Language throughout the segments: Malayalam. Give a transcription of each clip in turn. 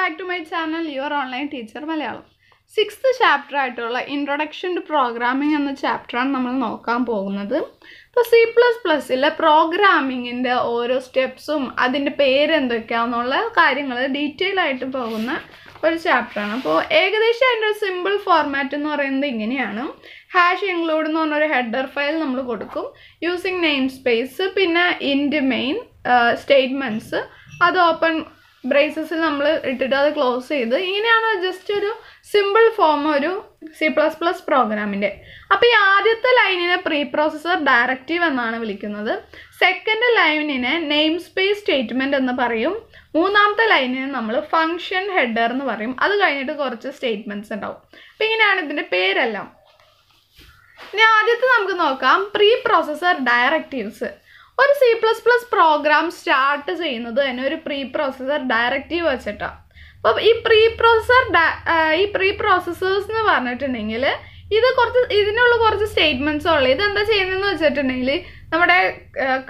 back to my channel your online teacher Malayalam sixth chapter ആയിട്ടുള്ള ഇൻട്രൊഡക്ഷൻ ടു പ്രോഗ്രാമിംഗ് എന്ന ചാപ്റ്ററാണ് നമ്മൾ നോക്കാൻ പോകുന്നത് ഇപ്പോൾ സി പ്ലസ് പ്ലസ്സിലെ പ്രോഗ്രാമിങ്ങിൻ്റെ ഓരോ സ്റ്റെപ്സും അതിൻ്റെ പേരെന്തൊക്കെയാണെന്നുള്ള കാര്യങ്ങൾ ഡീറ്റെയിൽ ആയിട്ട് പോകുന്ന ഒരു ചാപ്റ്ററാണ് അപ്പോൾ ഏകദേശം അതിൻ്റെ ഒരു സിമ്പിൾ ഫോർമാറ്റ് എന്ന് പറയുന്നത് ഇങ്ങനെയാണ് ഹാഷ് ഇൻക്ലൂഡ് എന്ന് പറഞ്ഞൊരു ഹെഡർ ഫയൽ നമ്മൾ കൊടുക്കും യൂസിങ് നെയിം സ്പേസ് പിന്നെ ഇൻഡ് മെയിൻ സ്റ്റേറ്റ്മെൻറ്റ്സ് അത് ഓപ്പൺ ബ്രേസസിൽ നമ്മൾ ഇട്ടിട്ട് അത് ക്ലോസ് ചെയ്ത് ഇങ്ങനെയാണ് ജസ്റ്റ് ഒരു സിമ്പിൾ ഫോം ഒരു സി പ്ലസ് പ്ലസ് പ്രോഗ്രാമിൻ്റെ അപ്പോൾ ഈ ആദ്യത്തെ ലൈനിനെ പ്രീ പ്രോസസർ ഡയറക്റ്റീവ് എന്നാണ് വിളിക്കുന്നത് സെക്കൻഡ് ലൈനിനെ നെയിം സ്പേസ് സ്റ്റേറ്റ്മെൻറ്റ് എന്ന് പറയും മൂന്നാമത്തെ ലൈനിനെ നമ്മൾ ഫങ്ഷൻ ഹെഡർ എന്ന് പറയും അത് കഴിഞ്ഞിട്ട് കുറച്ച് സ്റ്റേറ്റ്മെൻറ്റ്സ് ഉണ്ടാവും അപ്പോൾ ഇങ്ങനെയാണ് ഇതിൻ്റെ പേരെല്ലാം ഇനി ആദ്യത്തെ നമുക്ക് നോക്കാം പ്രീ പ്രോസസർ ഡയറക്റ്റീവ്സ് ഒരു C plus plus program start ചെയ്യുന്നത് തന്നെ ഒരു പ്രീ പ്രോസസർ ഡയറക്റ്റീവ് വെച്ചിട്ടാണ് അപ്പോൾ ഈ പ്രീ പ്രോസസർ ഈ പ്രീ പ്രോസസേഴ്സ് എന്ന് പറഞ്ഞിട്ടുണ്ടെങ്കിൽ ഇത് കുറച്ച് ഇതിനുള്ള കുറച്ച് സ്റ്റേറ്റ്മെൻറ്റ്സ് ഉള്ളു ഇതെന്താ ചെയ്യുന്നതെന്ന് വെച്ചിട്ടുണ്ടെങ്കിൽ നമ്മുടെ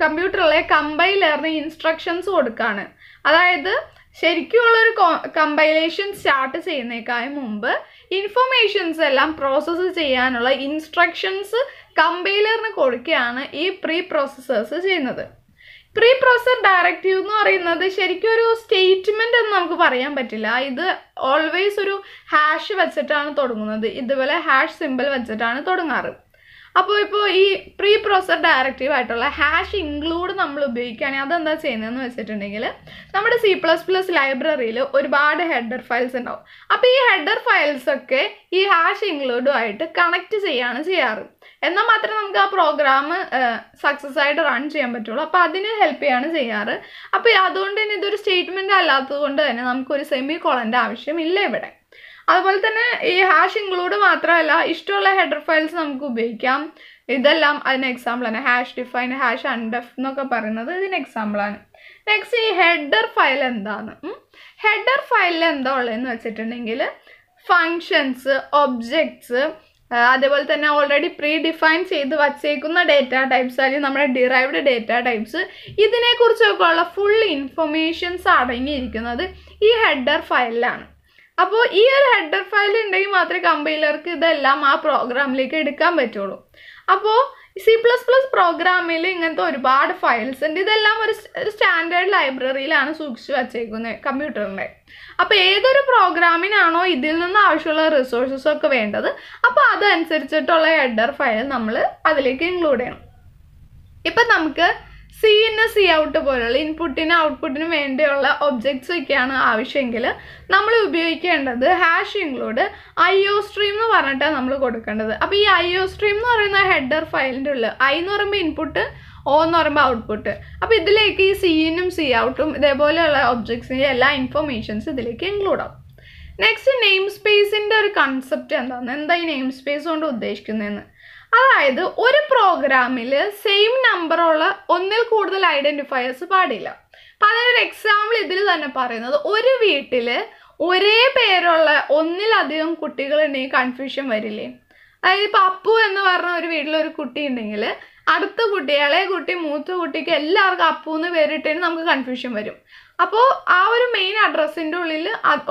കമ്പ്യൂട്ടറിലെ കമ്പൈലറിന് ഇൻസ്ട്രക്ഷൻസ് കൊടുക്കുകയാണ് അതായത് ശരിക്കുമുള്ളൊരു കമ്പൈലേഷൻ സ്റ്റാർട്ട് ചെയ്യുന്നേക്കായ മുമ്പ് ഇൻഫർമേഷൻസ് എല്ലാം പ്രോസസ്സ് ചെയ്യാനുള്ള ഇൻസ്ട്രക്ഷൻസ് കമ്പൈലറിന് കൊടുക്കുകയാണ് ഈ പ്രീ പ്രോസസ്സേഴ്സ് ചെയ്യുന്നത് പ്രീ പ്രോസർ ഡയറക്റ്റീവ് എന്ന് പറയുന്നത് ശരിക്കും ഒരു സ്റ്റേറ്റ്മെൻ്റ് എന്ന് നമുക്ക് പറയാൻ പറ്റില്ല ഇത് ഓൾവേസ് ഒരു ഹാഷ് വെച്ചിട്ടാണ് തുടങ്ങുന്നത് ഇതുപോലെ ഹാഷ് സിമ്പിൾ വെച്ചിട്ടാണ് തുടങ്ങാറ് അപ്പോൾ ഇപ്പോൾ ഈ പ്രീ പ്രോസർ ഡയറക്റ്റീവ് ആയിട്ടുള്ള ഹാഷ് ഇൻക്ലൂഡ് നമ്മൾ ഉപയോഗിക്കുകയാണെങ്കിൽ അതെന്താ ചെയ്യുന്നതെന്ന് വെച്ചിട്ടുണ്ടെങ്കിൽ നമ്മുടെ സി പ്ലസ് പ്ലസ് ലൈബ്രറിയിൽ ഒരുപാട് ഹെഡർ ഫയൽസ് ഉണ്ടാവും അപ്പോൾ ഈ ഹെഡർ ഫയൽസ് ഒക്കെ ഈ ഹാഷ് ഇൻക്ലൂഡുമായിട്ട് കണക്ട് ചെയ്യാണ് ചെയ്യാറ് എന്നാൽ മാത്രമേ നമുക്ക് ആ പ്രോഗ്രാം സക്സസ് ആയിട്ട് റൺ ചെയ്യാൻ പറ്റുള്ളൂ അപ്പോൾ അതിന് ഹെൽപ്പ് ചെയ്യാണ് ചെയ്യാറ് അപ്പോൾ അതുകൊണ്ട് തന്നെ ഇതൊരു സ്റ്റേറ്റ്മെൻ്റ് അല്ലാത്തത് കൊണ്ട് തന്നെ നമുക്കൊരു സെമി കോളൻ്റെ ആവശ്യമില്ല ഇവിടെ അതുപോലെ തന്നെ ഈ ഹാഷ് ഇൻക്ലൂഡ് മാത്രമല്ല ഇഷ്ടമുള്ള ഹെഡർ ഫയൽസ് നമുക്ക് ഉപയോഗിക്കാം ഇതെല്ലാം അതിന് എക്സാമ്പിളാണ് ഹാഷ് ഡിഫൈൻ ഹാഷ് അൺഡെഫ് എന്നൊക്കെ പറയുന്നത് ഇതിന് എക്സാമ്പിളാണ് നെക്സ്റ്റ് ഈ ഹെഡർ ഫയൽ എന്താണ് ഹെഡർ ഫയലിൽ എന്താ ഉള്ളതെന്ന് വെച്ചിട്ടുണ്ടെങ്കിൽ ഫങ്ഷൻസ് ഒബ്ജക്ട്സ് അതേപോലെ തന്നെ ഓൾറെഡി പ്രീ ഡിഫൈൻ ചെയ്ത് വച്ചേക്കുന്ന ഡേറ്റ ടൈപ്സ് അല്ലെങ്കിൽ നമ്മുടെ ഡിറൈവ്ഡ് ഡേറ്റ ടൈപ്സ് ഇതിനെക്കുറിച്ചൊക്കെ ഉള്ള ഫുൾ ഇൻഫർമേഷൻസ് അടങ്ങിയിരിക്കുന്നത് ഈ ഹെഡർ ഫയലിലാണ് അപ്പോൾ ഈ ഒരു ഹെഡർ ഫയൽ ഉണ്ടെങ്കിൽ മാത്രമേ കമ്പൈലർക്ക് ഇതെല്ലാം ആ പ്രോഗ്രാമിലേക്ക് എടുക്കാൻ പറ്റുള്ളൂ അപ്പോൾ സി പ്ലസ് പ്ലസ് പ്രോഗ്രാമിൽ ഇങ്ങനത്തെ ഒരുപാട് ഫയൽസ് ഉണ്ട് ഇതെല്ലാം ഒരു സ്റ്റാൻഡേർഡ് ലൈബ്രറിയിലാണ് സൂക്ഷിച്ചു വച്ചേക്കുന്നത് കമ്പ്യൂട്ടറിൻ്റെ അപ്പോൾ ഏതൊരു പ്രോഗ്രാമിനാണോ ഇതിൽ നിന്ന് ആവശ്യമുള്ള റിസോഴ്സസ് ഒക്കെ വേണ്ടത് അപ്പോൾ അതനുസരിച്ചിട്ടുള്ള ഹെഡർ ഫയൽ നമ്മൾ അതിലേക്ക് ഇൻക്ലൂഡ് ചെയ്യണം ഇപ്പം നമുക്ക് സി ഇന് സി ഔട്ട് പോലുള്ള ഇൻപുട്ടിനും ഔട്ട്പുട്ടിനും വേണ്ടിയുള്ള ഒബ്ജക്ട്സ് ഒക്കെയാണ് ആവശ്യമെങ്കിൽ നമ്മൾ ഉപയോഗിക്കേണ്ടത് hash include I O stream എന്ന് പറഞ്ഞിട്ടാണ് നമ്മൾ കൊടുക്കേണ്ടത് അപ്പോൾ ഈ ഐ ഒ സ്ട്രീം എന്ന് പറയുന്ന ഹെഡർ ഫയലിൻ്റെ ഉള്ളിൽ ഐ എന്ന് പറയുമ്പോൾ ഇൻപുട്ട് ഓ എന്ന് പറയുമ്പോൾ ഔട്ട്പുട്ട് അപ്പോൾ ഇതിലേക്ക് ഈ സിയിനും സി ഔട്ടും ഇതേപോലെയുള്ള ഒബ്ജക്ട്സിൻ്റെ എല്ലാ ഇൻഫർമേഷൻസ് ഇതിലേക്ക് ഇൻക്ലൂഡ് ആവും നെക്സ്റ്റ് നെയിം സ്പേസിൻ്റെ ഒരു കൺസെപ്റ്റ് എന്താണ് എന്താ ഈ നെയിം സ്പേസ് കൊണ്ട് ഉദ്ദേശിക്കുന്നതെന്ന് അതായത് ഒരു പ്രോഗ്രാമിൽ സെയിം നമ്പറുള്ള ഒന്നിൽ കൂടുതൽ ഐഡൻറ്റിഫയേഴ്സ് പാടില്ല അപ്പം അതിനൊരു എക്സാമ്പിൾ ഇതിൽ തന്നെ പറയുന്നത് ഒരു വീട്ടിൽ ഒരേ പേരുള്ള ഒന്നിലധികം കുട്ടികളുണ്ടെങ്കിൽ കൺഫ്യൂഷൻ വരില്ലേ അതായത് ഇപ്പം അപ്പു എന്ന് പറഞ്ഞ ഒരു വീട്ടിൽ ഒരു കുട്ടി ഉണ്ടെങ്കിൽ അടുത്ത കുട്ടി ഇളയ കുട്ടി മൂത്ത കുട്ടിക്ക് എല്ലാവർക്കും അപ്പു എന്ന് പേരിട്ടതിന് നമുക്ക് കൺഫ്യൂഷൻ വരും അപ്പോൾ ആ ഒരു മെയിൻ അഡ്രസ്സിൻ്റെ ഉള്ളിൽ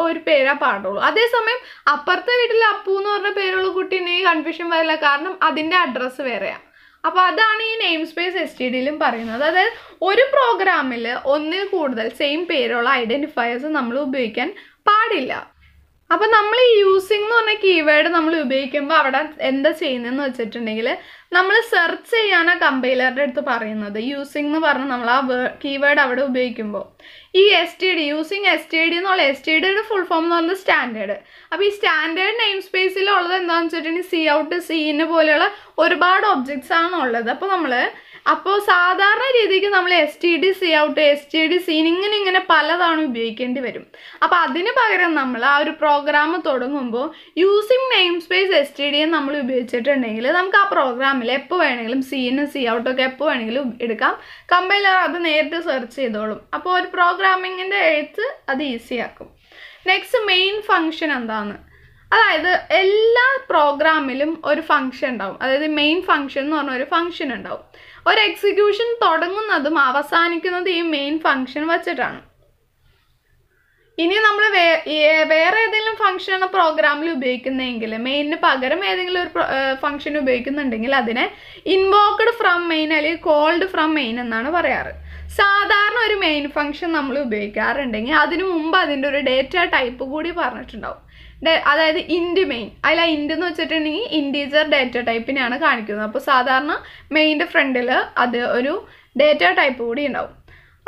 ഒരു പേരാ പാടുള്ളൂ അതേസമയം അപ്പുറത്തെ വീട്ടിൽ അപ്പു എന്ന് പറഞ്ഞ പേരുള്ള കുട്ടീനെ കൺഫ്യൂഷൻ വരില്ല കാരണം അതിൻ്റെ അഡ്രസ്സ് വേറെയാണ് അപ്പോൾ അതാണ് ഈ നെയിം സ്പേസ് എസ് ടി ഡിയിലും പറയുന്നത് അതായത് ഒരു പ്രോഗ്രാമിൽ ഒന്നിൽ കൂടുതൽ സെയിം പേരുള്ള ഐഡൻറ്റിഫയേഴ്സ് നമ്മൾ ഉപയോഗിക്കാൻ പാടില്ല അപ്പം നമ്മൾ ഈ യൂസിങ് എന്ന് പറഞ്ഞ കീവേഡ് നമ്മൾ ഉപയോഗിക്കുമ്പോൾ അവിടെ എന്താ ചെയ്യുന്നതെന്ന് വെച്ചിട്ടുണ്ടെങ്കിൽ നമ്മൾ സെർച്ച് ചെയ്യാനാ കമ്പൈലറുടെ അടുത്ത് പറയുന്നത് യൂസിംഗ് എന്ന് പറഞ്ഞ് നമ്മൾ ആ കീവേഡ് അവിടെ ഉപയോഗിക്കുമ്പോൾ ഈ S T D using S T D എന്നുള്ള എസ് ടി ഡിയുടെ ഫുൾ ഫോം എന്ന് പറയുന്നത് സ്റ്റാൻഡേർഡ് അപ്പോൾ ഈ സ്റ്റാൻഡേർഡ് നെയിം സ്പേസിലുള്ളത് എന്താണെന്ന് വെച്ചിട്ടുണ്ടെങ്കിൽ സി ഔട്ട് സീന് പോലെയുള്ള ഒരുപാട് ഒബ്ജക്ട്സ് ആണ് ഉള്ളത് അപ്പോൾ നമ്മൾ അപ്പോൾ സാധാരണ രീതിക്ക് നമ്മൾ S T D C out S T D cin ഇങ്ങനെ ഇങ്ങനെ പലതാണ് ഉപയോഗിക്കേണ്ടി വരും അപ്പോൾ അതിന് പകരം നമ്മൾ ആ ഒരു പ്രോഗ്രാം തുടങ്ങുമ്പോൾ using namespace S T D നമ്മൾ ഉപയോഗിച്ചിട്ടുണ്ടെങ്കിൽ നമുക്ക് ആ പ്രോഗ്രാമിൽ എപ്പോൾ വേണമെങ്കിലും സീനും സി ഔട്ടൊക്കെ എപ്പോൾ വേണമെങ്കിലും എടുക്കാം കമ്പൈലർ അത് നേരിട്ട് സെർച്ച് ചെയ്തോളും അപ്പോൾ ഒരു പ്രോഗ്രാമിങ്ങിൻ്റെ എഴുത്ത് അത് ഈസിയാക്കും നെക്സ്റ്റ് മെയിൻ ഫങ്ഷൻ എന്താണ് അതായത് എല്ലാ പ്രോഗ്രാമിലും ഒരു ഫംഗ്ഷൻ ഉണ്ടാവും അതായത് മെയിൻ ഫംഗ്ഷൻ എന്ന് പറഞ്ഞ ഒരു ഫംഗ്ഷൻ ഉണ്ടാവും ഒരു എക്സിക്യൂഷൻ തുടങ്ങുന്നതും അവസാനിക്കുന്നതും ഈ മെയിൻ ഫംഗ്ഷൻ വച്ചിട്ടാണ് ഇനി നമ്മൾ വേറെ ഏതെങ്കിലും ഫംഗ്ഷനാണ് പ്രോഗ്രാമിൽ ഉപയോഗിക്കുന്നതെങ്കിൽ മെയിനിന് പകരം ഏതെങ്കിലും ഒരു ഫംഗ്ഷൻ ഉപയോഗിക്കുന്നുണ്ടെങ്കിൽ അതിനെ ഇൻവോക്ക്ഡ് ഫ്രം മെയിൻ അല്ലെങ്കിൽ കോൾഡ് ഫ്രം മെയിൻ എന്നാണ് പറയാറ് സാധാരണ ഒരു മെയിൻ ഫംഗ്ഷൻ നമ്മൾ ഉപയോഗിക്കാറുണ്ടെങ്കിൽ അതിനു മുമ്പ് അതിൻ്റെ ഒരു ഡേറ്റ ടൈപ്പ് കൂടി പറഞ്ഞിട്ടുണ്ടാവും അതായത് ഇൻഡ് മെയിൻ അതിൽ ആ ഇൻഡ് എന്ന് വെച്ചിട്ടുണ്ടെങ്കിൽ ഇൻഡീജർ ഡേറ്റ ടൈപ്പിനെയാണ് കാണിക്കുന്നത് അപ്പോൾ സാധാരണ മെയിൻ്റെ ഫ്രണ്ടിൽ അത് ഒരു ഡേറ്റ ടൈപ്പ് കൂടി ഉണ്ടാവും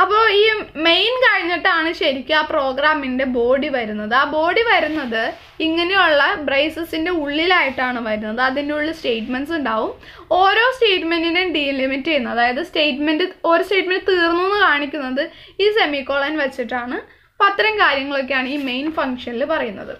അപ്പോൾ ഈ മെയിൻ കഴിഞ്ഞിട്ടാണ് ശരിക്കും ആ പ്രോഗ്രാമിൻ്റെ ബോഡി വരുന്നത് ആ ബോഡി വരുന്നത് ഇങ്ങനെയുള്ള ബ്രൈസസിൻ്റെ ഉള്ളിലായിട്ടാണ് വരുന്നത് അതിൻ്റെ ഉള്ളിൽ സ്റ്റേറ്റ്മെൻറ്റ്സ് ഉണ്ടാവും ഓരോ സ്റ്റേറ്റ്മെൻറ്റിനെയും ഡീലിമിറ്റ് ചെയ്യുന്നത് അതായത് സ്റ്റേറ്റ്മെൻറ്റ് ഒരു സ്റ്റേറ്റ്മെൻറ്റ് തീർന്നു എന്ന് കാണിക്കുന്നത് ഈ സെമിക്കോളൻ വെച്ചിട്ടാണ് അപ്പോൾ അത്തരം കാര്യങ്ങളൊക്കെയാണ് ഈ മെയിൻ ഫംഗ്ഷനിൽ പറയുന്നത്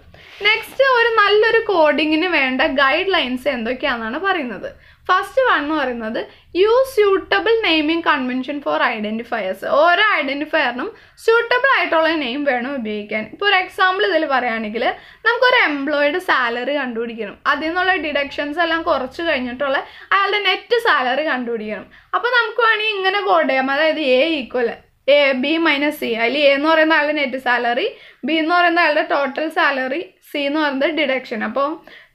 നെക്സ്റ്റ് ഒരു നല്ലൊരു കോഡിങ്ങിന് വേണ്ട ഗൈഡ് ലൈൻസ് എന്തൊക്കെയാണെന്നാണ് പറയുന്നത് ഫസ്റ്റ് വൺ എന്ന് പറയുന്നത് use suitable naming convention for identifiers ഓരോ ഐഡൻറ്റിഫയറിനും സ്യൂട്ടബിൾ ആയിട്ടുള്ള നെയിം വേണം ഉപയോഗിക്കാൻ ഇപ്പോൾ ഒരു എക്സാമ്പിൾ ഇതിൽ പറയുകയാണെങ്കിൽ നമുക്കൊരു എംപ്ലോയിയുടെ സാലറി കണ്ടുപിടിക്കണം അതിൽ നിന്നുള്ള ഡിഡക്ഷൻസ് എല്ലാം കുറച്ച് കഴിഞ്ഞിട്ടുള്ള അയാളുടെ നെറ്റ് സാലറി കണ്ടുപിടിക്കണം അപ്പോൾ നമുക്ക് വേണമെങ്കിൽ ഇങ്ങനെ കോഡ് ചെയ്യാം അതായത് A equal A B minus C അതിൽ എ എന്ന് പറയുന്ന ആളുടെ നെറ്റ് സാലറി ബി എന്ന് പറയുന്ന ആളുടെ ടോട്ടൽ സാലറി സി എന്ന് പറയുന്നത് ഡിഡക്ഷൻ അപ്പോൾ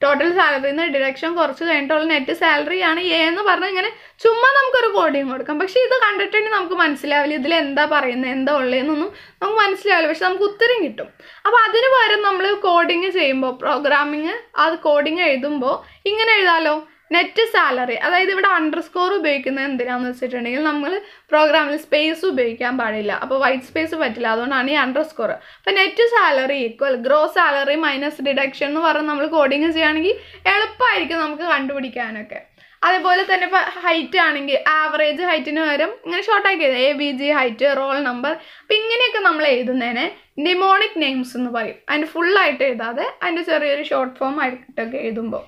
ടോട്ടൽ സാലറി നിന്ന് ഡിഡക്ഷൻ കുറച്ച് കഴിഞ്ഞിട്ടുള്ള നെറ്റ് സാലറി ആണ് എ എന്ന് പറഞ്ഞാൽ ഇങ്ങനെ ചുമ്മാ നമുക്കൊരു കോഡിങ് കൊടുക്കാം പക്ഷേ ഇത് കണ്ടിട്ടുണ്ടെങ്കിൽ നമുക്ക് മനസ്സിലാവില്ല ഇതിൽ എന്താ പറയുന്നത് എന്താ ഉള്ളതെന്നൊന്നും നമുക്ക് മനസ്സിലാവില്ല പക്ഷെ നമുക്ക് ഉത്തരം കിട്ടും അപ്പോൾ അതിന് പകരം നമ്മൾ കോഡിങ് ചെയ്യുമ്പോൾ പ്രോഗ്രാമിങ് അത് കോഡിങ് എഴുതുമ്പോൾ ഇങ്ങനെ എഴുതാലോ നെറ്റ് സാലറി അതായത് ഇവിടെ അണ്ടർസ്കോർ ഉപയോഗിക്കുന്നത് എന്തിനാന്ന് വെച്ചിട്ടുണ്ടെങ്കിൽ നമ്മൾ പ്രോഗ്രാമിൽ സ്പേസ് ഉപയോഗിക്കാൻ പാടില്ല അപ്പോൾ വൈറ്റ് സ്പേസ് പറ്റില്ല അതുകൊണ്ടാണ് ഈ അണ്ടർസ്കോർ അപ്പോൾ net salary equal gross salary minus deduction എന്ന് പറഞ്ഞ് നമ്മൾ കോഡിങ് ചെയ്യുകയാണെങ്കിൽ എളുപ്പമായിരിക്കും നമുക്ക് കണ്ടുപിടിക്കാനൊക്കെ അതേപോലെ തന്നെ ഇപ്പോൾ ഹൈറ്റ് ആണെങ്കിൽ ആവറേജ് ഹൈറ്റിന് പകരം ഇങ്ങനെ ഷോർട്ടാക്കി A B G height roll number അപ്പം ഇങ്ങനെയൊക്കെ നമ്മൾ എഴുതുന്നതിന് ഡിമോണിക് നെയിംസ് എന്ന് പറയും അതിൻ്റെ ഫുള്ളായിട്ട് എഴുതാതെ അതിൻ്റെ ചെറിയൊരു ഷോർട്ട് ഫോം ആയിട്ടൊക്കെ എഴുതുമ്പോൾ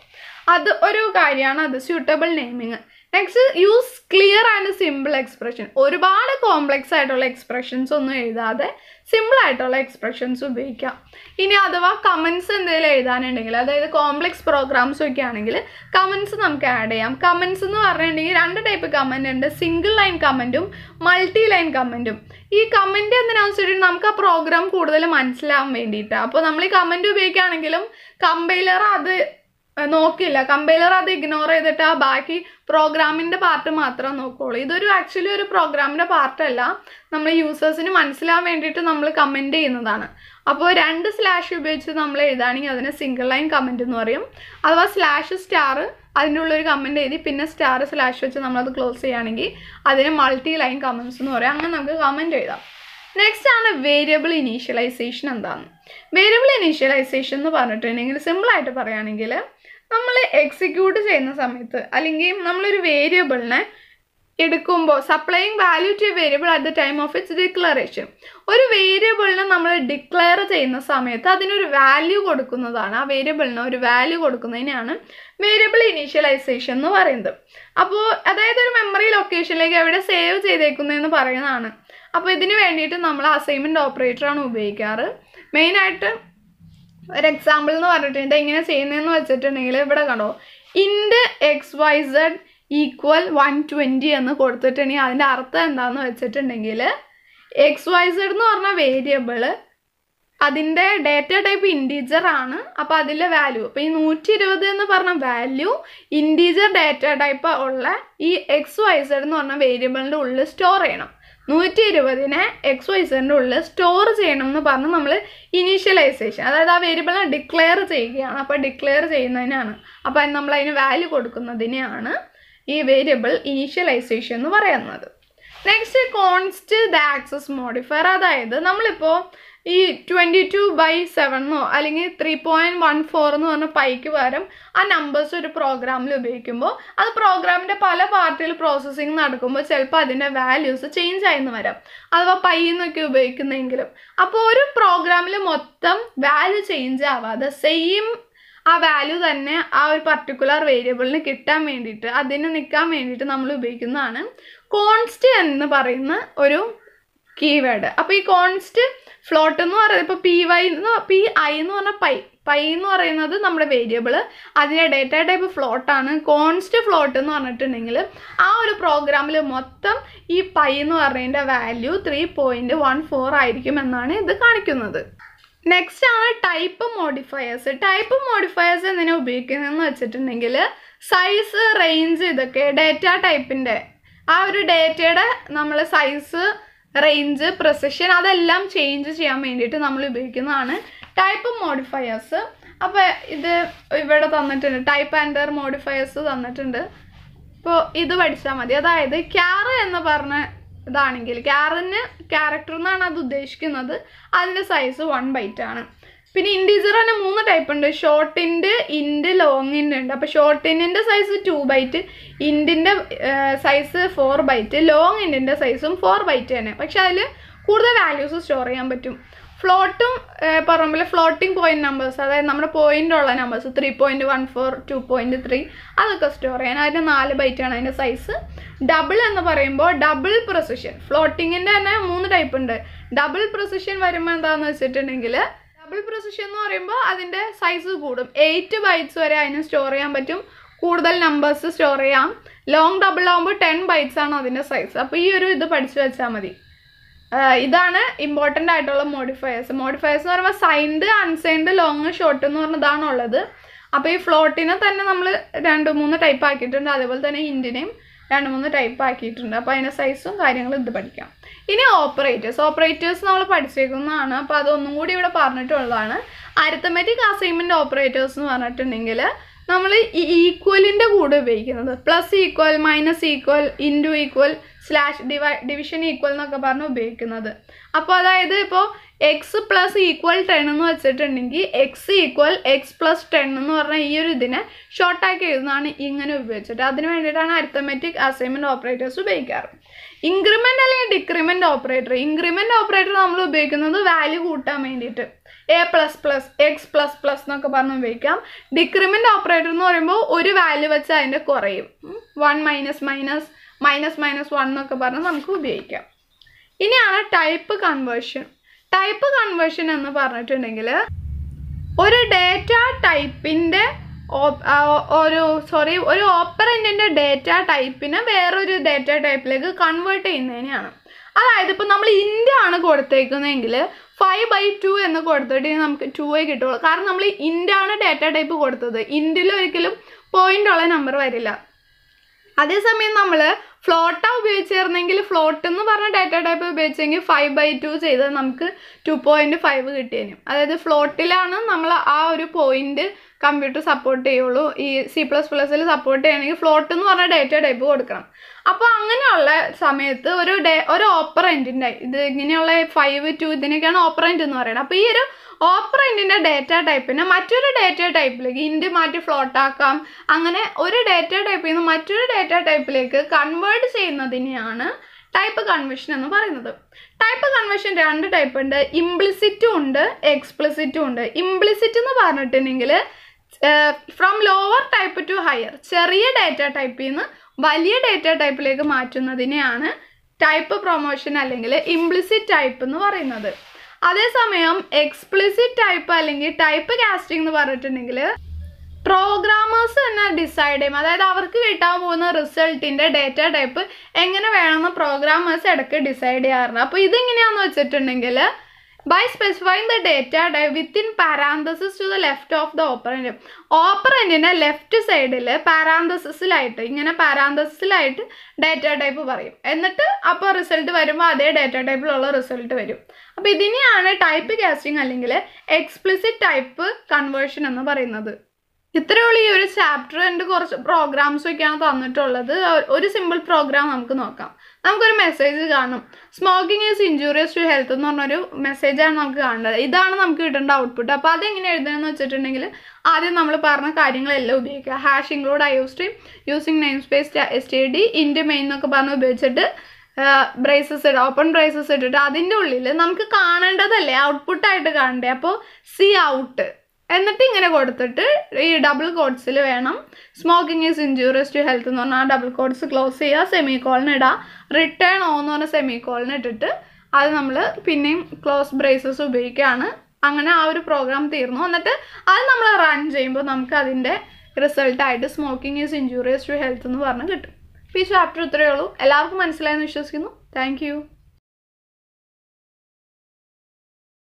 അത് ഒരു കാര്യമാണ് അത് suitable naming next use clear and simple expression ഒരുപാട് കോംപ്ലക്സ് ആയിട്ടുള്ള എക്സ്പ്രഷൻസ് ഒന്നും എഴുതാതെ സിമ്പിൾ ആയിട്ടുള്ള എക്സ്പ്രഷൻസ് ഉപയോഗിക്കാം ഇനി അഥവാ കമൻസ് എന്തെങ്കിലും എഴുതാനുണ്ടെങ്കിൽ അതായത് കോംപ്ലക്സ് പ്രോഗ്രാംസ് ഒക്കെ ആണെങ്കിൽ കമൻസ് നമുക്ക് ആഡ് ചെയ്യാം കമൻസ് എന്ന് പറഞ്ഞിട്ടുണ്ടെങ്കിൽ രണ്ട് ടൈപ്പ് കമൻ്റ് ഉണ്ട് സിംഗിൾ ലൈൻ കമൻറ്റും മൾട്ടി ലൈൻ കമൻറ്റും ഈ കമൻറ്റ് എന്തിനാണെന്ന് വെച്ചിട്ടുണ്ടെങ്കിൽ നമുക്ക് ആ പ്രോഗ്രാം കൂടുതൽ മനസ്സിലാവാൻ വേണ്ടിയിട്ടാണ് അപ്പോൾ നമ്മൾ ഈ കമൻറ്റ് ഉപയോഗിക്കുകയാണെങ്കിലും കമ്പൈലർ അത് നോക്കില്ല കമ്പൈലർ അത് ഇഗ്നോർ ചെയ്തിട്ട് ആ ബാക്കി പ്രോഗ്രാമിൻ്റെ പാർട്ട് മാത്രം നോക്കുകയുള്ളൂ ഇതൊരു ആക്ച്വലി ഒരു പ്രോഗ്രാമിൻ്റെ പാർട്ടല്ല നമ്മൾ യൂസേഴ്സിന് മനസ്സിലാൻ വേണ്ടിയിട്ട് നമ്മൾ കമൻറ്റ് ചെയ്യുന്നതാണ് അപ്പോൾ രണ്ട് സ്ലാഷ് ഉപയോഗിച്ച് നമ്മൾ എഴുതുകയാണെങ്കിൽ അതിനെ സിംഗിൾ ലൈൻ കമൻറ്റ് എന്ന് പറയും അഥവാ സ്ലാഷ് സ്റ്റാർ അതിൻ്റെ ഉള്ളൊരു കമൻറ്റ് എഴുതി പിന്നെ സ്റ്റാർ സ്ലാഷ് വെച്ച് നമ്മളത് ക്ലോസ് ചെയ്യുകയാണെങ്കിൽ അതിനെ മൾട്ടി ലൈൻ കമൻസ് എന്ന് പറയും അങ്ങനെ നമുക്ക് കമൻറ്റ് എഴുതാം നെക്സ്റ്റ് ആണ് വേരിയബിൾ ഇനീഷ്യലൈസേഷൻ എന്താണ് വേരിയബിൾ ഇനീഷ്യലൈസേഷൻ എന്ന് പറഞ്ഞിട്ടുണ്ടെങ്കിൽ സിമ്പിളായിട്ട് പറയുകയാണെങ്കിൽ നമ്മൾ എക്സിക്യൂട്ട് ചെയ്യുന്ന സമയത്ത് അല്ലെങ്കിൽ നമ്മളൊരു വേരിയബിളിനെ എടുക്കുമ്പോൾ supplying value to variable at the time of its declaration ഒരു വേരിയബിളിനെ നമ്മൾ ഡിക്ലെയർ ചെയ്യുന്ന സമയത്ത് അതിനൊരു വാല്യൂ കൊടുക്കുന്നതാണ് ആ വേരിയബിളിന് ഒരു വാല്യൂ കൊടുക്കുന്നതിനാണ് വേരിയബിൾ ഇനീഷ്യലൈസേഷൻ എന്ന് പറയുന്നത് അപ്പോൾ അതായത് ഒരു മെമ്മറി ലൊക്കേഷനിലേക്ക് എവിടെ സേവ് ചെയ്തേക്കുന്നതെന്ന് പറയുന്നതാണ് അപ്പോൾ ഇതിന് വേണ്ടിയിട്ട് നമ്മൾ അസൈൻമെൻറ്റ് ഓപ്പറേറ്ററാണ് ഉപയോഗിക്കാറ് മെയിനായിട്ട് ഒരു എക്സാമ്പിൾ എന്ന് പറഞ്ഞിട്ട് ഇത് എങ്ങനെ ചെയ്യുന്നതെന്ന് വെച്ചിട്ടുണ്ടെങ്കിൽ ഇവിടെ കണ്ടോ int X Y Z equal one twenty എന്ന് കൊടുത്തിട്ടുണ്ടെങ്കിൽ അതിൻ്റെ അർത്ഥം എന്താണെന്ന് വെച്ചിട്ടുണ്ടെങ്കിൽ എക്സ് വൈ സെഡ് എന്ന് പറഞ്ഞ വേരിയബിള് അതിൻ്റെ ഡേറ്റ ടൈപ്പ് ഇൻറ്റീജർ ആണ് അപ്പോൾ അതിലെ വാല്യൂ അപ്പോൾ ഈ നൂറ്റി ഇരുപത് എന്ന് പറഞ്ഞ വാല്യൂ ഇൻഡീജർ ഡേറ്റ ടൈപ്പ് ഉള്ള ഈ എക്സ് വൈ സെഡ് എന്ന് പറഞ്ഞ വേരിയബിളിൻ്റെ ഉള്ളിൽ സ്റ്റോർ ചെയ്യണം നൂറ്റി ഇരുപതിനെ എക്സ് വൈ സെൻ്റെ ഉള്ളിൽ സ്റ്റോർ ചെയ്യണം എന്ന് പറഞ്ഞ് നമ്മൾ ഇനീഷ്യലൈസേഷൻ അതായത് ആ വേരിയബിളിനെ ഡിക്ലെയർ ചെയ്യുകയാണ് അപ്പോൾ ഡിക്ലെയർ ചെയ്യുന്നതിനാണ് അപ്പോൾ നമ്മൾ അതിന് വാല്യൂ കൊടുക്കുന്നതിനെയാണ് ഈ വേരിയബിൾ ഇനീഷ്യലൈസേഷൻ എന്ന് പറയുന്നത് next const the access modifier അതായത് നമ്മളിപ്പോൾ ഈ ട്വൻറ്റി ടു ബൈ സെവനെന്നോ അല്ലെങ്കിൽ ത്രീ പോയിൻറ്റ് വൺ ഫോർ എന്ന് പറഞ്ഞ പൈക്ക് പകരം ആ നമ്പേഴ്സ് ഒരു പ്രോഗ്രാമിൽ ഉപയോഗിക്കുമ്പോൾ അത് പ്രോഗ്രാമിൻ്റെ പല പാർട്ടിയിൽ പ്രോസസ്സിങ് നടക്കുമ്പോൾ ചിലപ്പോൾ അതിൻ്റെ വാല്യൂസ് ചേഞ്ച് ആയിരുന്നു വരാം അഥവാ പൈ എന്നൊക്കെ ഉപയോഗിക്കുന്നെങ്കിലും അപ്പോൾ ഒരു പ്രോഗ്രാമിൽ മൊത്തം വാല്യൂ ചേഞ്ച് ആവാതെ സെയിം ആ വാല്യൂ തന്നെ ആ ഒരു പർട്ടിക്കുലർ വേരിയബിളിന് കിട്ടാൻ വേണ്ടിയിട്ട് അതിന് നിൽക്കാൻ വേണ്ടിയിട്ട് നമ്മൾ ഉപയോഗിക്കുന്നതാണ് കോൺസ്റ്റ് എന്ന് പറയുന്ന ഒരു കീവേഡ് അപ്പൊ ഈ കോൺസ്റ്റ് ഫ്ലോട്ട് എന്ന് പറയുന്നത് ഇപ്പൊ പി വൈ എന്ന് പി ഐ എന്ന് പറഞ്ഞാൽ പൈ പൈ എന്ന് പറയുന്നത് നമ്മുടെ വേരിയബിൾ അതിന്റെ ഡേറ്റ ടൈപ്പ് ഫ്ലോട്ട് ആണ് കോൺസ്റ്റ് ഫ്ലോട്ട് എന്ന് പറഞ്ഞിട്ടുണ്ടെങ്കിൽ ആ ഒരു പ്രോഗ്രാമിൽ മൊത്തം ഈ പൈ എന്ന് പറയുന്നതിൻ്റെ value three point one four ആയിരിക്കും എന്നാണ് ഇത് കാണിക്കുന്നത് നെക്സ്റ്റ് ആണ് ടൈപ്പ് മോഡിഫയേഴ്സ് ടൈപ്പ് മോഡിഫയേഴ്സ് എന്തിനാ ഉപയോഗിക്കുന്നതെന്ന് വെച്ചിട്ടുണ്ടെങ്കിൽ സൈസ് റേഞ്ച് ഇതൊക്കെ ഡേറ്റ ടൈപ്പിന്റെ ആ ഒരു ഡേറ്റയുടെ നമ്മൾ സൈസ് റേഞ്ച് പ്രൊസഷൻ അതെല്ലാം ചേഞ്ച് ചെയ്യാൻ വേണ്ടിയിട്ട് നമ്മൾ ഉപയോഗിക്കുന്നതാണ് ടൈപ്പ് മോഡിഫയേഴ്സ് അപ്പോൾ ഇത് ഇവിടെ തന്നിട്ടുണ്ട് ടൈപ്പ് ആൻഡ് മോഡിഫയേഴ്സ് തന്നിട്ടുണ്ട് ഇപ്പോൾ ഇത് പഠിച്ചാൽ മതി അതായത് ക്യാറ് എന്ന് പറഞ്ഞ ഇതാണെങ്കിൽ ക്യാറിന് ക്യാരക്ടർ എന്നാണ് അത് ഉദ്ദേശിക്കുന്നത് അതിൻ്റെ സൈസ് വൺ ബൈറ്റ് ആണ് പിന്നെ ഇൻഡീജർ തന്നെ മൂന്ന് ടൈപ്പ് ഉണ്ട് ഷോർട്ട് ഇൻഡ് ഇൻഡ് ലോങ് ഇൻഡ് ഉണ്ട് അപ്പോൾ ഷോർട്ട് ഇൻഡിൻ്റെ സൈസ് ടു ബൈറ്റ് ഇൻഡിൻ്റെ സൈസ് ഫോർ ബൈറ്റ് ലോങ് ഇൻഡിൻ്റെ സൈസും ഫോർ ബൈറ്റ് തന്നെ പക്ഷെ അതിൽ കൂടുതൽ വാല്യൂസ് സ്റ്റോർ ചെയ്യാൻ പറ്റും ഫ്ലോട്ടും പറയുമ്പോൾ ഫ്ലോട്ടിംഗ് പോയിന്റ് നമ്പേഴ്സ് അതായത് നമ്മുടെ പോയിന്റ് ഉള്ള numbers three point one four two point three അതൊക്കെ സ്റ്റോർ ചെയ്യാൻ അതിൻ്റെ നാല് ബൈറ്റാണ് അതിൻ്റെ സൈസ് ഡബിൾ എന്ന് പറയുമ്പോൾ ഡബിൾ പ്രൊസിഷൻ ഫ്ലോട്ടിങ്ങിൻ്റെ തന്നെ മൂന്ന് ടൈപ്പ് ഉണ്ട് ഡബിൾ പ്രൊസിഷൻ വരുമ്പോൾ എന്താണെന്ന് വെച്ചിട്ടുണ്ടെങ്കിൽ ഡബിൾ പ്രസിഷൻ എന്ന് പറയുമ്പോൾ അതിൻ്റെ സൈസ് കൂടും എയ്റ്റ് ബൈറ്റ്സ് വരെ അതിന് സ്റ്റോർ ചെയ്യാൻ പറ്റും കൂടുതൽ നമ്പേഴ്സ് സ്റ്റോർ ചെയ്യാം ലോങ് ഡബിൾ ആകുമ്പോൾ ടെൻ ബൈറ്റ്സ് ആണ് അതിൻ്റെ സൈസ് അപ്പോൾ ഈ ഒരു ഇത് പഠിച്ചു വെച്ചാൽ മതി ഇതാണ് ഇമ്പോർട്ടൻ്റ് ആയിട്ടുള്ള മോഡിഫയേഴ്സ് മോഡിഫയേഴ്സ് എന്ന് പറയുമ്പോൾ സൈൻഡ് അൺസൈൻഡ് ലോങ് ഷോർട്ട് എന്ന് പറഞ്ഞതാണുള്ളത് ഉള്ളത് അപ്പോൾ ഈ ഫ്ലോട്ടിനെ തന്നെ നമ്മൾ രണ്ട് മൂന്ന് ടൈപ്പ് ആക്കിയിട്ടുണ്ട് അതേപോലെ തന്നെ ഇൻഡിനെയും രണ്ട് മൂന്ന് ടൈപ്പ് ആക്കിയിട്ടുണ്ട് അപ്പോൾ അതിൻ്റെ സൈസും കാര്യങ്ങളും ഇത് പഠിക്കാം ഇനി ഓപ്പറേറ്റേഴ്സ് ഓപ്പറേറ്റേഴ്സ് നമ്മൾ പഠിച്ചേക്കുന്നതാണ് അപ്പോൾ അതൊന്നും കൂടി ഇവിടെ പറഞ്ഞിട്ടുള്ളതാണ് അരിത്തമെറ്റിക് അസൈൻമെൻറ്റ് ഓപ്പറേറ്റേഴ്സ് എന്ന് പറഞ്ഞിട്ടുണ്ടെങ്കിൽ നമ്മൾ ഈ ഈക്വലിൻ്റെ കൂടെ ഉപയോഗിക്കുന്നത് plus equal minus equal into equal slash ഡിവൈ ഡിവിഷൻ ഈക്വൽ എന്നൊക്കെ പറഞ്ഞ് ഉപയോഗിക്കുന്നത് അപ്പോൾ അതായത് ഇപ്പോൾ എക്സ് പ്ലസ് ഈക്വൽ ടെൻ എന്ന് വെച്ചിട്ടുണ്ടെങ്കിൽ X equal X plus ten എന്ന് പറഞ്ഞ ഈ ഒരു ഇതിനെ ഷോർട്ടാക്കി എഴുതുന്നതാണ് ഇങ്ങനെ ഉപയോഗിച്ചിട്ട് അതിന് വേണ്ടിയിട്ടാണ് അരിത്തമെറ്റിക് അസൈൻമെൻറ്റ് ഓപ്പറേറ്റേഴ്സ് ഉപയോഗിക്കാറ് ഇൻക്രിമെൻ്റ് അല്ലെങ്കിൽ ഡിക്രിമെൻ്റ് ഓപ്പറേറ്റർ ഇൻക്രിമെൻ്റ് ഓപ്പറേറ്റർ നമ്മൾ ഉപയോഗിക്കുന്നത് വാല്യൂ കൂട്ടാൻ വേണ്ടിയിട്ട് A plus plus X plus plus എന്നൊക്കെ പറഞ്ഞ് ഉപയോഗിക്കാം ഡിക്രിമെൻ്റ് ഓപ്പറേറ്റർ എന്ന് പറയുമ്പോൾ ഒരു വാല്യൂ വെച്ച് അതിൻ്റെ കുറയും one minus minus minus minus one എന്നൊക്കെ പറഞ്ഞ് നമുക്ക് ഉപയോഗിക്കാം ഇനിയാണ് ടൈപ്പ് കൺവേർഷൻ ടൈപ്പ് കൺവേർഷൻ എന്ന് പറഞ്ഞിട്ടുണ്ടെങ്കിൽ ഒരു ഡേറ്റ ടൈപ്പിൻ്റെ ഒരു സോറി ഒരു ഓപ്പറൻറ്റിൻ്റെ ഡേറ്റ ടൈപ്പിനെ വേറൊരു ഡേറ്റ ടൈപ്പിലേക്ക് കൺവേർട്ട് ചെയ്യുന്നതിനെയാണ് അതായത് ഇപ്പം നമ്മൾ ഇൻഡ്യ ആണ് കൊടുത്തേക്കുന്നതെങ്കിൽ ഫൈവ് ബൈ ടു എന്ന് കൊടുത്തിട്ട് നമുക്ക് ടൂവേ കിട്ടുള്ളൂ കാരണം നമ്മൾ ഇൻഡ്യ ആണ് ഡേറ്റ ടൈപ്പ് കൊടുത്തത് ഇൻഡിൽ ഒരിക്കലും പോയിൻ്റ് ഉള്ള നമ്പർ വരില്ല അതേസമയം നമ്മൾ ഫ്ലോട്ടാ ഉപയോഗിച്ചിരുന്നെങ്കിൽ ഫ്ലോട്ട് എന്ന് പറഞ്ഞ ഡാറ്റ ടൈപ്പ് ഉപയോഗിച്ചെങ്കിൽ ഫൈവ് ബൈ ടു ചെയ്ത് നമുക്ക് ടു പോയിന്റ് ഫൈവ് കിട്ടിയേനും അതായത് ഫ്ലോട്ടിലാണ് നമ്മൾ ആ ഒരു പോയിന്റ് കമ്പ്യൂട്ടർ സപ്പോർട്ട് ചെയ്യുള്ളൂ ഈ സി പ്ലസ് പ്ലസ്സിൽ സപ്പോർട്ട് ചെയ്യണമെങ്കിൽ ഫ്ലോട്ട് എന്ന് പറഞ്ഞ ഡേറ്റ ടൈപ്പ് കൊടുക്കണം അപ്പോൾ അങ്ങനെയുള്ള സമയത്ത് ഒരു ഡേ ഒരു ഓപ്പറൻറ്റിൻ്റെ ഇത് ഇങ്ങനെയുള്ള ഫൈവ് ടു ഇതിനൊക്കെയാണ് ഓപ്പറൻറ്റ് എന്ന് പറയുന്നത് അപ്പോൾ ഈ ഒരു ഓപ്പറൻറ്റിൻ്റെ ഡേറ്റ ടൈപ്പിനെ മറ്റൊരു ഡേറ്റ ടൈപ്പിലേക്ക് ഇൻഡ് മാറ്റി ഫ്ലോട്ടാക്കാം അങ്ങനെ ഒരു ഡേറ്റ ടൈപ്പിൽ നിന്ന് മറ്റൊരു ഡേറ്റ ടൈപ്പിലേക്ക് കൺവേർട്ട് ചെയ്യുന്നതിനെയാണ് ടൈപ്പ് കൺവെർഷൻ എന്ന് പറയുന്നത് ടൈപ്പ് കൺവെർഷൻ രണ്ട് ടൈപ്പ് ഉണ്ട് ഇംപ്ലിസിറ്റും ഉണ്ട് എക്സ്പ്ലിസിറ്റും ഉണ്ട് ഇംപ്ലിസിറ്റ് എന്ന് പറഞ്ഞിട്ടുണ്ടെങ്കിൽ from lower type to higher ചെറിയ ഡേറ്റ ടൈപ്പിൽ നിന്ന് വലിയ ഡേറ്റ ടൈപ്പിലേക്ക് മാറ്റുന്നതിനെയാണ് ടൈപ്പ് പ്രൊമോഷൻ അല്ലെങ്കിൽ ഇംപ്ലിസിറ്റ് ടൈപ്പ് എന്ന് പറയുന്നത് അതേസമയം എക്സ്പ്ലിസിറ്റ് ടൈപ്പ് അല്ലെങ്കിൽ ടൈപ്പ് കാസ്റ്റിംഗ് എന്ന് പറഞ്ഞിട്ടുണ്ടെങ്കിൽ പ്രോഗ്രാമേഴ്സ് തന്നെ ഡിസൈഡ് ചെയ്യും അതായത് അവർക്ക് കിട്ടാൻ പോകുന്ന റിസൾട്ടിൻ്റെ ഡേറ്റ ടൈപ്പ് എങ്ങനെ വേണമെന്ന് പ്രോഗ്രാമേഴ്സ് ഇടയ്ക്ക് ഡിസൈഡ് ചെയ്യാറുണ്ട് അപ്പോൾ ഇതെങ്ങനെയാണെന്ന് വെച്ചിട്ടുണ്ടെങ്കിൽ by the the data type within parenthesis to the left of the operand ഓപ്പറൻറ്റിനെ ലെഫ്റ്റ് സൈഡിൽ പാരാന്തസിസിലായിട്ട് ഇങ്ങനെ പാരാന്തസിസിലായിട്ട് ഡേറ്റ ടൈപ്പ് പറയും എന്നിട്ട് അപ്പോൾ റിസൾട്ട് വരുമ്പോൾ അതേ ഡേറ്റ ടൈപ്പിലുള്ള റിസൾട്ട് വരും അപ്പോൾ ഇതിനെയാണ് ടൈപ്പ് കാസ്റ്റിംഗ് അല്ലെങ്കിൽ എക്സ്പ്ലിസിറ്റ് ടൈപ്പ് കൺവേർഷൻ എന്ന് പറയുന്നത് ഇത്രയേ ഉള്ളൂ ഈ ഒരു ചാപ്റ്റർ എൻ്റെ കുറച്ച് പ്രോഗ്രാംസ് ഒക്കെയാണ് തന്നിട്ടുള്ളത് ഒരു സിമ്പിൾ പ്രോഗ്രാം നമുക്ക് നോക്കാം നമുക്കൊരു മെസ്സേജ് കാണും smoking is injurious to health എന്ന് പറഞ്ഞൊരു മെസ്സേജാണ് നമുക്ക് കാണുന്നത് ഇതാണ് നമുക്ക് കിട്ടേണ്ട ഔട്ട്പുട്ട് അപ്പോൾ അതെങ്ങനെ എഴുതണമെന്ന് വെച്ചിട്ടുണ്ടെങ്കിൽ ആദ്യം നമ്മൾ പറഞ്ഞ കാര്യങ്ങളെല്ലാം ഉപയോഗിക്കുക hash include I stream using namespace S T D int main എന്നൊക്കെ പറഞ്ഞ് ഉപയോഗിച്ചിട്ട് ബ്രേസസ് ഇടുക ഓപ്പൺ ബ്രേസസ് ഇട്ടിട്ട് അതിൻ്റെ ഉള്ളിൽ നമുക്ക് കാണേണ്ടതല്ലേ ഔട്ട്പുട്ടായിട്ട് കാണണ്ടേ അപ്പോൾ സി ഔട്ട് എന്നിട്ട് ഇങ്ങനെ കൊടുത്തിട്ട് ഈ ഡബിൾ കോഡ്സിൽ വേണം smoking is injurious to health എന്ന് പറഞ്ഞാൽ ആ ഡബിൾ കോഡ്സ് ക്ലോസ് ചെയ്യുക സെമി കോളിന് ഇടുക റിട്ടേൺ ഓ എന്ന് പറഞ്ഞ സെമി കോളിന് ഇട്ടിട്ട് അത് നമ്മൾ പിന്നെയും ക്ലോസ് ബ്രേസസ് ഉപയോഗിക്കുകയാണ് അങ്ങനെ ആ ഒരു പ്രോഗ്രാം തീർന്നു എന്നിട്ട് അത് നമ്മൾ റൺ ചെയ്യുമ്പോൾ നമുക്ക് അതിൻ്റെ റിസൾട്ടായിട്ട് smoking is injurious to health എന്ന് പറഞ്ഞ് കിട്ടും അപ്പോൾ ഈ ചാപ്റ്റർ ഇത്രയേ ഉള്ളൂ എല്ലാവർക്കും മനസ്സിലായെന്ന് വിശ്വസിക്കുന്നു താങ്ക്